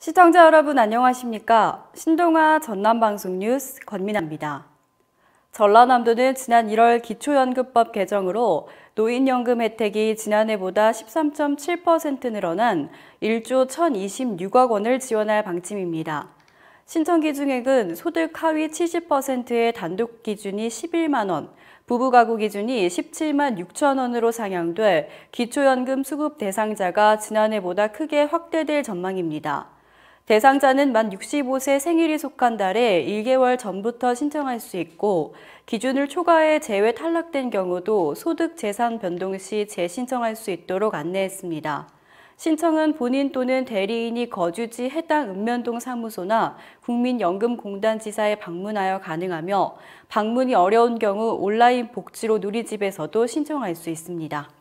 시청자 여러분 안녕하십니까? 신동아 전남방송 뉴스 권민아입니다. 전라남도는 지난 1월 기초연금법 개정으로 노인연금 혜택이 지난해보다 13.7% 늘어난 1조 1,026억 원을 지원할 방침입니다. 신청 기준액은 소득 하위 70%의 단독 기준이 11만 원, 부부 가구 기준이 17만 6천 원으로 상향돼 기초연금 수급 대상자가 지난해보다 크게 확대될 전망입니다. 대상자는 만 65세 생일이 속한 달에 1개월 전부터 신청할 수 있고 기준을 초과해 제외 탈락된 경우도 소득 재산 변동 시 재신청할 수 있도록 안내했습니다. 신청은 본인 또는 대리인이 거주지 해당 읍면동 사무소나 국민연금공단지사에 방문하여 가능하며 방문이 어려운 경우 온라인 복지로 누리집에서도 신청할 수 있습니다.